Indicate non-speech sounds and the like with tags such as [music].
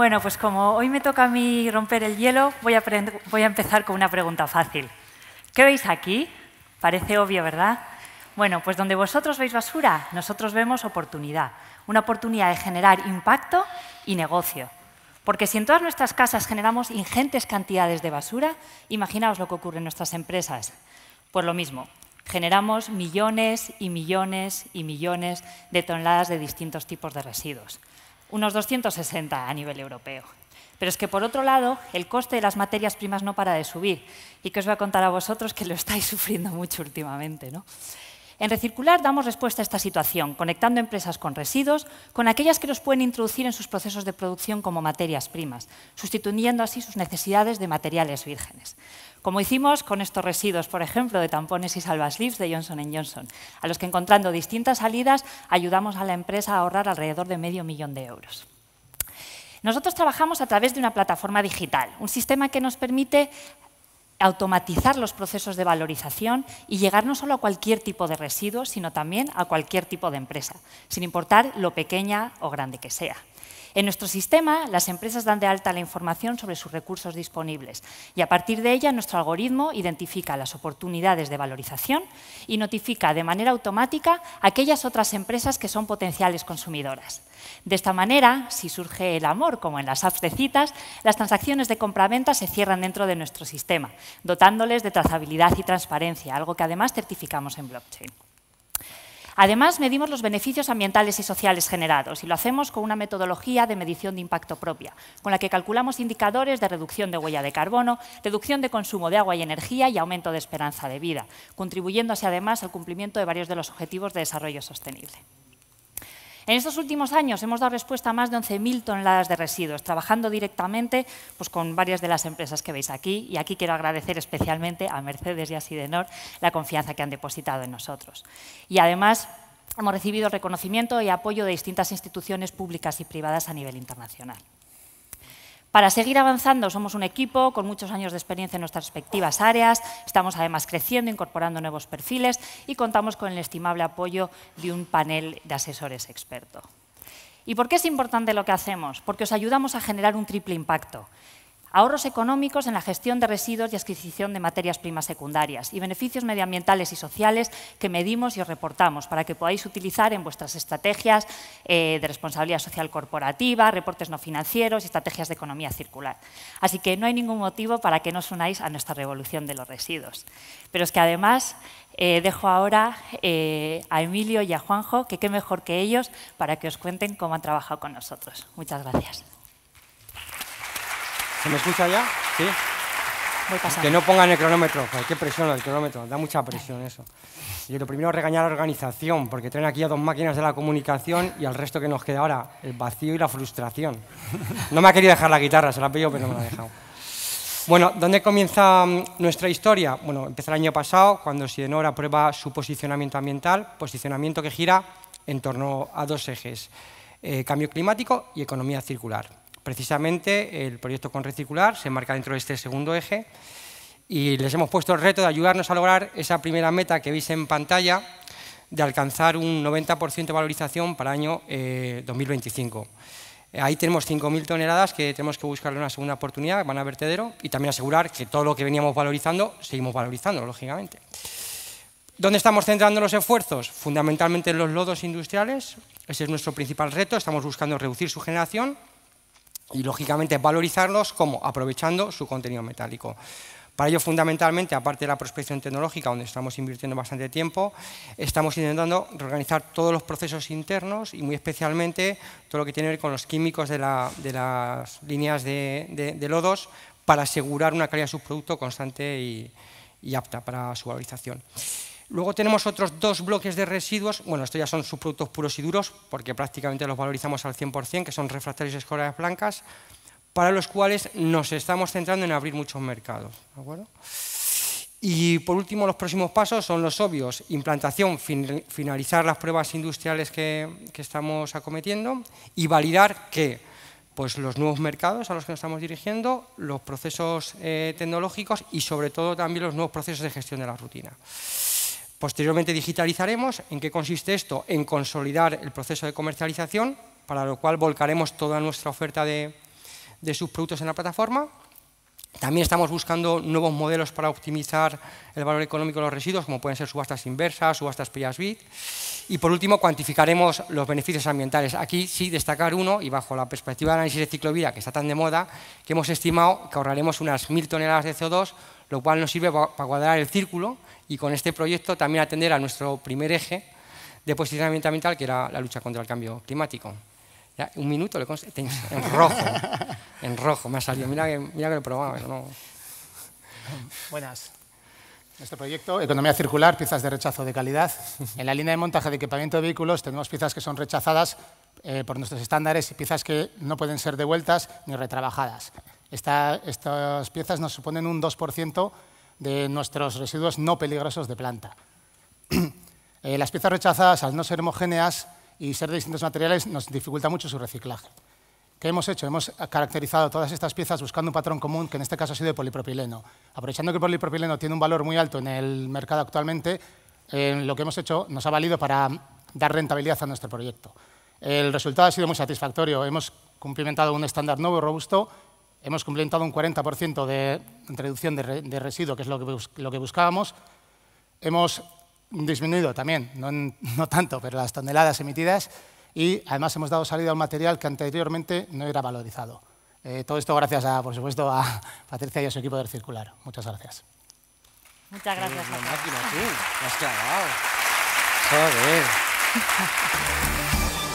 Bueno, pues como hoy me toca a mí romper el hielo, voy a, empezar con una pregunta fácil. ¿Qué veis aquí? Parece obvio, ¿verdad? Bueno, pues donde vosotros veis basura, nosotros vemos oportunidad. Una oportunidad de generar impacto y negocio. Porque si en todas nuestras casas generamos ingentes cantidades de basura, imaginaos lo que ocurre en nuestras empresas. Pues lo mismo, generamos millones y millones y millones de toneladas de distintos tipos de residuos unos 260 a nivel europeo. Pero es que, por otro lado, el coste de las materias primas no para de subir. Y que os voy a contar a vosotros que lo estáis [laughs] sufriendo mucho últimamente. ¿no? En Recircular damos respuesta a esta situación, conectando empresas con residuos con aquellas que los pueden introducir en sus procesos de producción como materias primas, sustituyendo así sus necesidades de materiales vírgenes. Como hicimos con estos residuos, por ejemplo, de tampones y salvaslips de Johnson Johnson, a los que encontrando distintas salidas ayudamos a la empresa a ahorrar alrededor de medio millón de euros. Nosotros trabajamos a través de una plataforma digital, un sistema que nos permite automatizar los procesos de valorización y llegar no solo a cualquier tipo de residuos, sino también a cualquier tipo de empresa, sin importar lo pequeña o grande que sea. En nuestro sistema, las empresas dan de alta la información sobre sus recursos disponibles y a partir de ella nuestro algoritmo identifica las oportunidades de valorización y notifica de manera automática aquellas otras empresas que son potenciales consumidoras. De esta manera, si surge el amor, como en las apps de citas, las transacciones de compra-venta se cierran dentro de nuestro sistema, dotándoles de trazabilidad y transparencia, algo que además certificamos en blockchain. Además, medimos los beneficios ambientales y sociales generados y lo hacemos con una metodología de medición de impacto propia, con la que calculamos indicadores de reducción de huella de carbono, reducción de consumo de agua y energía y aumento de esperanza de vida, contribuyéndose además al cumplimiento de varios de los objetivos de desarrollo sostenible. En estos últimos años hemos dado respuesta a más de 11.000 toneladas de residuos, trabajando directamente pues, con varias de las empresas que veis aquí. Y aquí quiero agradecer especialmente a Mercedes y a Sidenor la confianza que han depositado en nosotros. Y además, hemos recibido reconocimiento y apoyo de distintas instituciones públicas y privadas a nivel internacional. Para seguir avanzando, somos un equipo con muchos años de experiencia en nuestras respectivas áreas, estamos además creciendo, incorporando nuevos perfiles y contamos con el estimable apoyo de un panel de asesores expertos. ¿Y por qué es importante lo que hacemos? Porque os ayudamos a generar un triple impacto ahorros económicos en la gestión de residuos y adquisición de materias primas secundarias y beneficios medioambientales y sociales que medimos y os reportamos para que podáis utilizar en vuestras estrategias eh, de responsabilidad social corporativa, reportes no financieros y estrategias de economía circular. Así que no hay ningún motivo para que no os unáis a nuestra revolución de los residuos. Pero es que además eh, dejo ahora eh, a Emilio y a Juanjo, que qué mejor que ellos, para que os cuenten cómo han trabajado con nosotros. Muchas gracias. ¿Se me escucha ya? Sí. Que no pongan el cronómetro, hay que presión el cronómetro, da mucha presión eso. Y lo primero regañar a la organización, porque traen aquí a dos máquinas de la comunicación y al resto que nos queda ahora, el vacío y la frustración. No me ha querido dejar la guitarra, se la ha pedido, pero no me la ha dejado. Bueno, ¿dónde comienza mm, nuestra historia? Bueno, empieza el año pasado, cuando Sidenor aprueba su posicionamiento ambiental, posicionamiento que gira en torno a dos ejes, eh, cambio climático y economía circular. Precisamente el proyecto con Recircular se marca dentro de este segundo eje y les hemos puesto el reto de ayudarnos a lograr esa primera meta que veis en pantalla de alcanzar un 90% de valorización para el año 2025. Eh, Ahí tenemos 5.000 toneladas que tenemos que buscarle una segunda oportunidad, van a vertedero, y también asegurar que todo lo que veníamos valorizando, seguimos valorizando, lógicamente. ¿Dónde estamos centrando los esfuerzos? Fundamentalmente en los lodos industriales, ese es nuestro principal reto, estamos buscando reducir su generación y lógicamente valorizarlos como aprovechando su contenido metálico. Para ello, fundamentalmente, aparte de la prospección tecnológica, donde estamos invirtiendo bastante tiempo, estamos intentando reorganizar todos los procesos internos y muy especialmente todo lo que tiene que ver con los químicos de, las líneas de, lodos para asegurar una calidad de subproducto constante y apta para su valorización. Luego tenemos otros dos bloques de residuos, bueno, estos ya son subproductos puros y duros, porque prácticamente los valorizamos al 100%, que son refractarios y blancas, para los cuales nos estamos centrando en abrir muchos mercados. Y por último, los próximos pasos son los obvios, implantación, finalizar las pruebas industriales que, estamos acometiendo y validar que pues, los nuevos mercados a los que nos estamos dirigiendo, los procesos eh, tecnológicos y sobre todo también los nuevos procesos de gestión de la rutina. Posteriormente digitalizaremos. ¿En qué consiste esto? En consolidar el proceso de comercialización, para lo cual volcaremos toda nuestra oferta de, subproductos en la plataforma. También estamos buscando nuevos modelos para optimizar el valor económico de los residuos, como pueden ser subastas inversas, subastas to bit. Y por último, cuantificaremos los beneficios ambientales. Aquí sí destacar uno, y bajo la perspectiva de análisis de ciclo que está tan de moda, que hemos estimado que ahorraremos unas mil toneladas de CO2 lo cual nos sirve para cuadrar el círculo y con este proyecto también atender a nuestro primer eje de posicionamiento ambiental, que era la lucha contra el cambio climático. un minuto le en rojo, en rojo, me ha salido, mira que, mira que lo probaba. No. Buenas. este proyecto, Economía Circular, piezas de rechazo de calidad. En la línea de montaje de equipamiento de vehículos tenemos piezas que son rechazadas eh, por nuestros estándares y piezas que no pueden ser devueltas ni retrabajadas estas piezas nos suponen un 2% de nuestros residuos no peligrosos de planta. [clears throat] Eh, las piezas rechazadas, al no ser homogéneas y ser de distintos materiales, nos dificulta mucho su reciclaje. ¿Qué hemos hecho? Hemos caracterizado todas estas piezas buscando un patrón común, que en este caso ha sido de polipropileno. Aprovechando que el polipropileno tiene un valor muy alto en el mercado actualmente, eh, lo que hemos hecho nos ha valido para dar rentabilidad a nuestro proyecto. El resultado ha sido muy satisfactorio. Hemos cumplimentado un estándar nuevo y robusto Hemos cumplimentado un 40% de reducción de, de, residuo, que es lo que, lo que buscábamos. Hemos disminuido también, no, [laughs] no, tanto, pero las toneladas emitidas y además hemos dado salida a un material que anteriormente no era valorizado. Eh, todo esto gracias, a, por supuesto, a [laughs] Patricia y a su equipo del Circular. Muchas gracias. Muchas gracias. máquina, has clavado. [laughs] Joder.